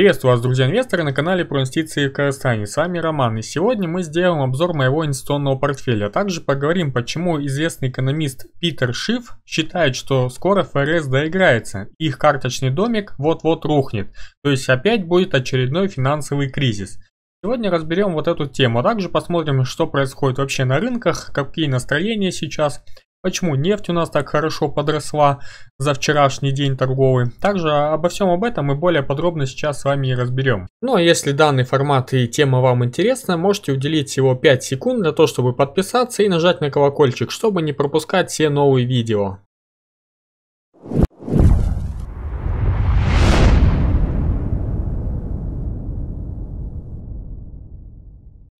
Приветствую вас, друзья инвесторы, на канале про инвестиции в Казахстане. С вами Роман, и сегодня мы сделаем обзор моего инвестиционного портфеля. А также поговорим, почему известный экономист Питер Шиф считает, что скоро ФРС доиграется, их карточный домик вот-вот рухнет, то есть опять будет очередной финансовый кризис. Сегодня разберем вот эту тему, а также посмотрим, что происходит вообще на рынках, какие настроения сейчас, почему нефть у нас так хорошо подросла за вчерашний день торговый. Также обо всем об этом мы более подробно сейчас с вами и разберем. Ну а если данный формат и тема вам интересна, можете уделить всего 5 секунд для того, чтобы подписаться и нажать на колокольчик, чтобы не пропускать все новые видео.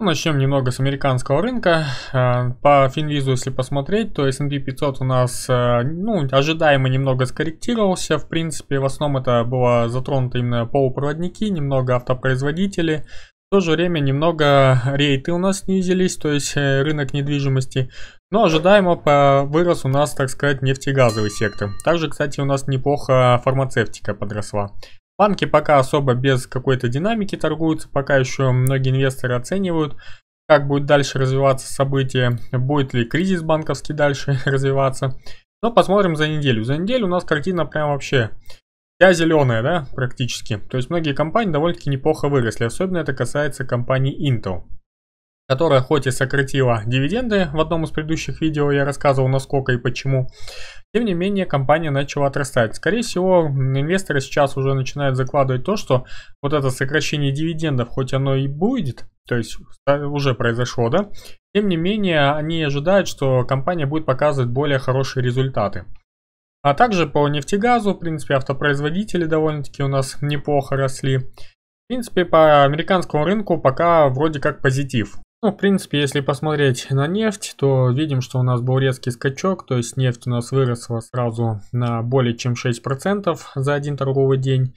Ну, Начнем немного с американского рынка. Э, по финвизу, если посмотреть, то S&P 500 у нас э, ну, ожидаемо немного скорректировался. В принципе, в основном это было затронуто именно полупроводники, немного автопроизводители. В то же время немного рейты у нас снизились, то есть э, рынок недвижимости. Но ожидаемо вырос у нас, так сказать, нефтегазовый сектор. Также, кстати, у нас неплохо фармацевтика подросла. Банки пока особо без какой-то динамики торгуются, пока еще многие инвесторы оценивают, как будет дальше развиваться событие, будет ли кризис банковский дальше развиваться. Но посмотрим за неделю. За неделю у нас картина прям вообще вся зеленая, да, практически. То есть многие компании довольно-таки неплохо выросли, особенно это касается компании Intel которая хоть и сократила дивиденды, в одном из предыдущих видео я рассказывал насколько и почему, тем не менее компания начала отрастать. Скорее всего, инвесторы сейчас уже начинают закладывать то, что вот это сокращение дивидендов, хоть оно и будет, то есть уже произошло, да, тем не менее они ожидают, что компания будет показывать более хорошие результаты. А также по нефтегазу, в принципе, автопроизводители довольно-таки у нас неплохо росли. В принципе, по американскому рынку пока вроде как позитив. Ну, в принципе, если посмотреть на нефть, то видим, что у нас был резкий скачок, то есть нефть у нас выросла сразу на более чем 6% за один торговый день.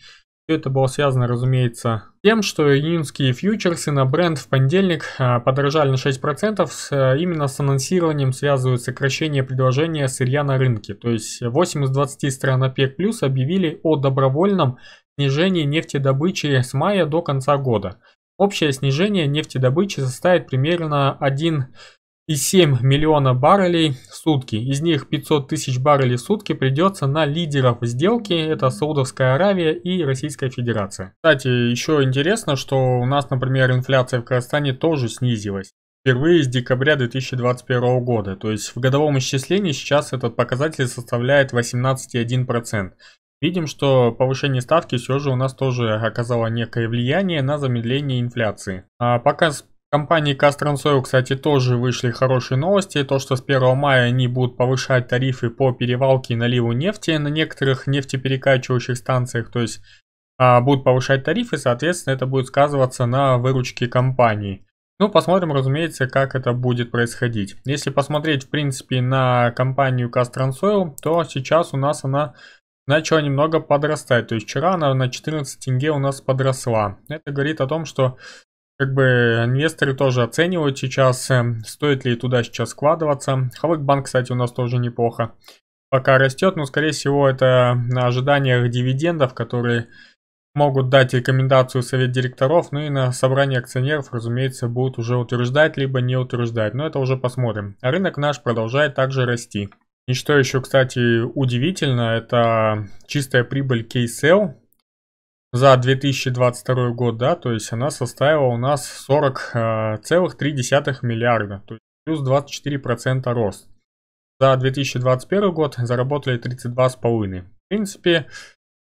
это было связано, разумеется, тем, что июньские фьючерсы на бренд в понедельник а, подорожали на 6%. С, а, именно с анонсированием связывают сокращение предложения сырья на рынке. То есть 8 из 20 стран ОПЕК плюс объявили о добровольном снижении нефтедобычи с мая до конца года. Общее снижение нефтедобычи составит примерно 1,7 миллиона баррелей в сутки. Из них 500 тысяч баррелей в сутки придется на лидеров сделки. Это Саудовская Аравия и Российская Федерация. Кстати, еще интересно, что у нас, например, инфляция в Казахстане тоже снизилась. Впервые с декабря 2021 года. То есть в годовом исчислении сейчас этот показатель составляет 18,1%. Видим, что повышение ставки все же у нас тоже оказало некое влияние на замедление инфляции. А пока с компании Castrensor, кстати, тоже вышли хорошие новости. То, что с 1 мая они будут повышать тарифы по перевалке и наливу нефти на некоторых нефтеперекачивающих станциях. То есть а, будут повышать тарифы, соответственно, это будет сказываться на выручке компании. Ну, посмотрим, разумеется, как это будет происходить. Если посмотреть, в принципе, на компанию Castrансойл, то сейчас у нас она начала немного подрастать. То есть вчера она на 14 тенге у нас подросла. Это говорит о том, что как бы инвесторы тоже оценивают сейчас, эм, стоит ли туда сейчас складываться. Хавыкбанк, кстати, у нас тоже неплохо пока растет, но, скорее всего, это на ожиданиях дивидендов, которые могут дать рекомендацию совет директоров, ну и на собрании акционеров, разумеется, будут уже утверждать, либо не утверждать. Но это уже посмотрим. А рынок наш продолжает также расти. И что еще, кстати, удивительно, это чистая прибыль K-Sell за 2022 год, да, то есть она составила у нас 40,3 э, миллиарда, то есть плюс 24% рост. За 2021 год заработали 32,5. В принципе,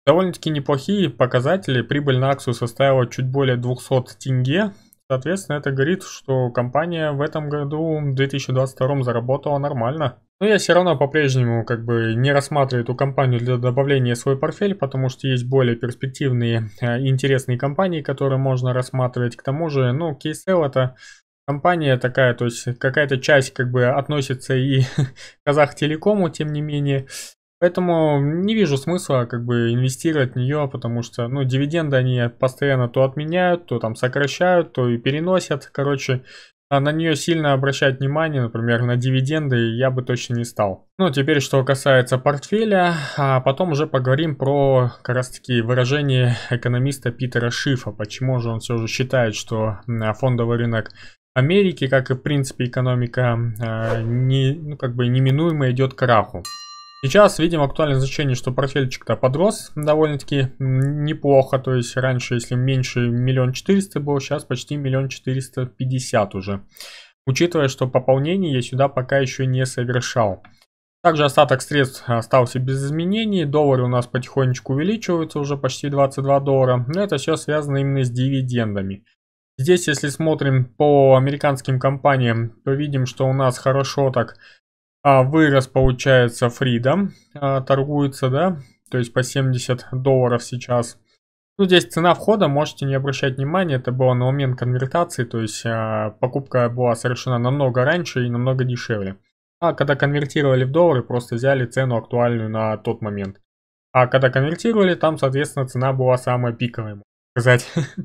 довольно-таки неплохие показатели. Прибыль на акцию составила чуть более 200 тенге. Соответственно, это говорит, что компания в этом году, в 2022, заработала нормально. Но ну, я все равно по-прежнему как бы не рассматриваю эту компанию для добавления в свой портфель, потому что есть более перспективные э, и интересные компании, которые можно рассматривать. К тому же, ну, кейсел это компания такая, то есть какая-то часть как бы относится и Казахтелекому, тем не менее. Поэтому не вижу смысла как бы инвестировать в нее, потому что, ну, дивиденды они постоянно то отменяют, то там сокращают, то и переносят. Короче, а на нее сильно обращать внимание, например, на дивиденды, я бы точно не стал. Ну, теперь, что касается портфеля, а потом уже поговорим про как раз таки выражение экономиста Питера Шифа, почему же он все же считает, что фондовый рынок Америки, как и в принципе экономика, а, не, ну, как бы неминуемо идет к краху. Сейчас видим актуальное значение, что портфельчик-то подрос довольно-таки неплохо. То есть раньше, если меньше миллион четыреста было, сейчас почти миллион четыреста пятьдесят уже. Учитывая, что пополнение я сюда пока еще не совершал. Также остаток средств остался без изменений. Доллары у нас потихонечку увеличиваются, уже почти 22 доллара. Но это все связано именно с дивидендами. Здесь, если смотрим по американским компаниям, то видим, что у нас хорошо так а вырос, получается, Фридом, а, торгуется, да, то есть по 70 долларов сейчас. Ну, здесь цена входа, можете не обращать внимания, это было на момент конвертации, то есть а, покупка была совершена намного раньше и намного дешевле. А когда конвертировали в доллары, просто взяли цену актуальную на тот момент. А когда конвертировали, там, соответственно, цена была самая пиковая, можно сказать.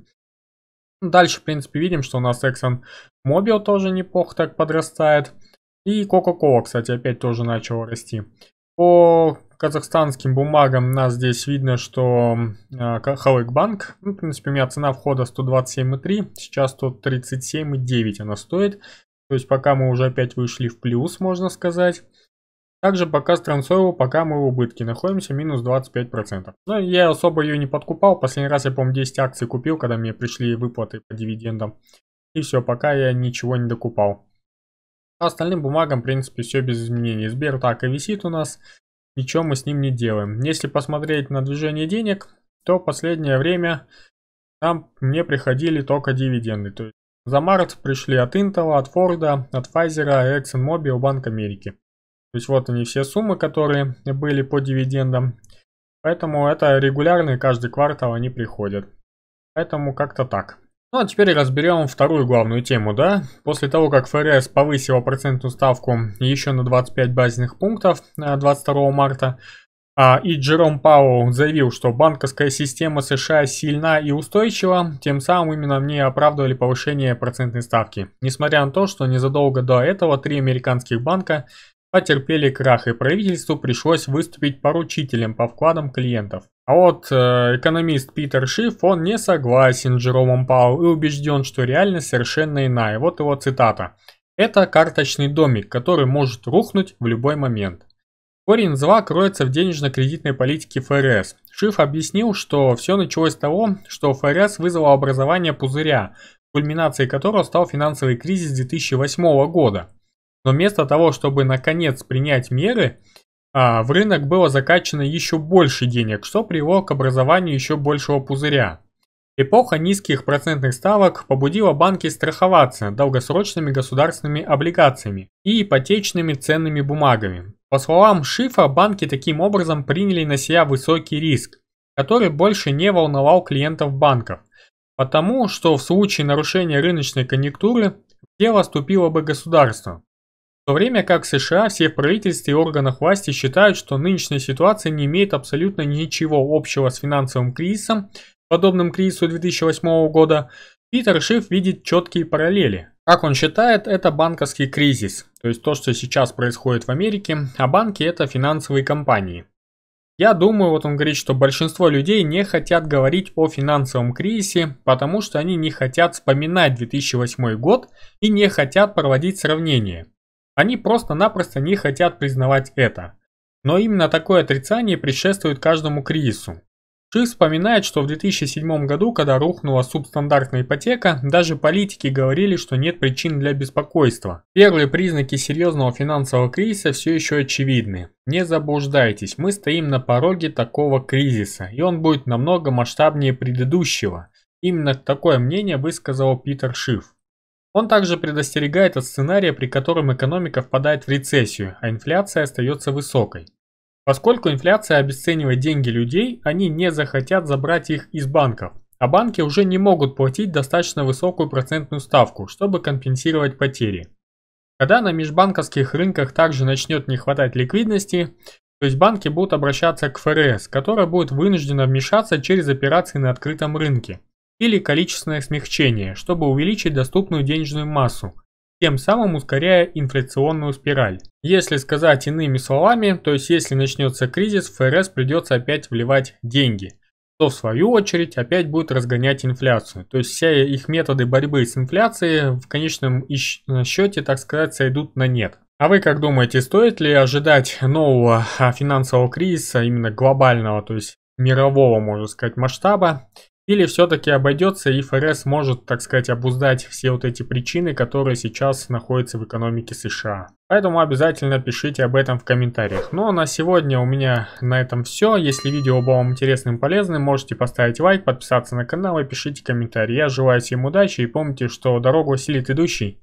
Дальше, в принципе, видим, что у нас Exxon Mobil тоже неплохо так подрастает. И Coca-Cola, кстати, опять тоже начала расти. По казахстанским бумагам нас здесь видно, что э, Халыкбанк, ну, в принципе, у меня цена входа 127,3, сейчас 137,9 она стоит. То есть пока мы уже опять вышли в плюс, можно сказать. Также пока Странцоева, пока мы в убытке находимся, минус 25%. Но ну, я особо ее не подкупал, последний раз я, помню, 10 акций купил, когда мне пришли выплаты по дивидендам. И все, пока я ничего не докупал. А остальным бумагам, в принципе, все без изменений. Сбер так и висит у нас. Ничего мы с ним не делаем. Если посмотреть на движение денег, то последнее время там мне приходили только дивиденды. То есть за март пришли от Intel, от Ford, от Pfizer, ExxonMobil, Банк Америки. То есть вот они все суммы, которые были по дивидендам. Поэтому это регулярные, каждый квартал они приходят. Поэтому как-то так. Ну а теперь разберем вторую главную тему, да? После того, как ФРС повысила процентную ставку еще на 25 базисных пунктов 22 э, марта, а, и Джером Пауэлл заявил, что банковская система США сильна и устойчива, тем самым именно мне оправдывали повышение процентной ставки. Несмотря на то, что незадолго до этого три американских банка потерпели крах и правительству пришлось выступить поручителем по вкладам клиентов. А вот э, экономист Питер Шиф, он не согласен с Джеромом Пау и убежден, что реальность совершенно иная. Вот его цитата. Это карточный домик, который может рухнуть в любой момент. Корень зла кроется в денежно-кредитной политике ФРС. Шиф объяснил, что все началось с того, что ФРС вызвало образование пузыря, кульминацией которого стал финансовый кризис 2008 года. Но вместо того, чтобы наконец принять меры, а, в рынок было закачано еще больше денег, что привело к образованию еще большего пузыря. Эпоха низких процентных ставок побудила банки страховаться долгосрочными государственными облигациями и ипотечными ценными бумагами. По словам Шифа, банки таким образом приняли на себя высокий риск, который больше не волновал клиентов банков, потому что в случае нарушения рыночной конъюнктуры в дело ступило бы государство. В то время как США, все в правительстве и органах власти считают, что нынешняя ситуация не имеет абсолютно ничего общего с финансовым кризисом, подобным кризису 2008 года, Питер Шиф видит четкие параллели. Как он считает, это банковский кризис, то есть то, что сейчас происходит в Америке, а банки это финансовые компании. Я думаю, вот он говорит, что большинство людей не хотят говорить о финансовом кризисе, потому что они не хотят вспоминать 2008 год и не хотят проводить сравнение. Они просто-напросто не хотят признавать это. Но именно такое отрицание предшествует каждому кризису. Шиф вспоминает, что в 2007 году, когда рухнула субстандартная ипотека, даже политики говорили, что нет причин для беспокойства. Первые признаки серьезного финансового кризиса все еще очевидны. Не заблуждайтесь, мы стоим на пороге такого кризиса, и он будет намного масштабнее предыдущего. Именно такое мнение высказал Питер Шиф. Он также предостерегает от сценария, при котором экономика впадает в рецессию, а инфляция остается высокой. Поскольку инфляция обесценивает деньги людей, они не захотят забрать их из банков, а банки уже не могут платить достаточно высокую процентную ставку, чтобы компенсировать потери. Когда на межбанковских рынках также начнет не хватать ликвидности, то есть банки будут обращаться к ФРС, которая будет вынуждена вмешаться через операции на открытом рынке или количественное смягчение, чтобы увеличить доступную денежную массу, тем самым ускоряя инфляционную спираль. Если сказать иными словами, то есть если начнется кризис, ФРС придется опять вливать деньги, то в свою очередь опять будет разгонять инфляцию. То есть все их методы борьбы с инфляцией в конечном э, счете, так сказать, сойдут на нет. А вы как думаете, стоит ли ожидать нового а, финансового кризиса, именно глобального, то есть мирового, можно сказать, масштаба, или все-таки обойдется и ФРС может, так сказать, обуздать все вот эти причины, которые сейчас находятся в экономике США. Поэтому обязательно пишите об этом в комментариях. Ну а на сегодня у меня на этом все. Если видео было вам интересным и полезным, можете поставить лайк, подписаться на канал и пишите комментарий. Я желаю всем удачи и помните, что дорогу усилит идущий.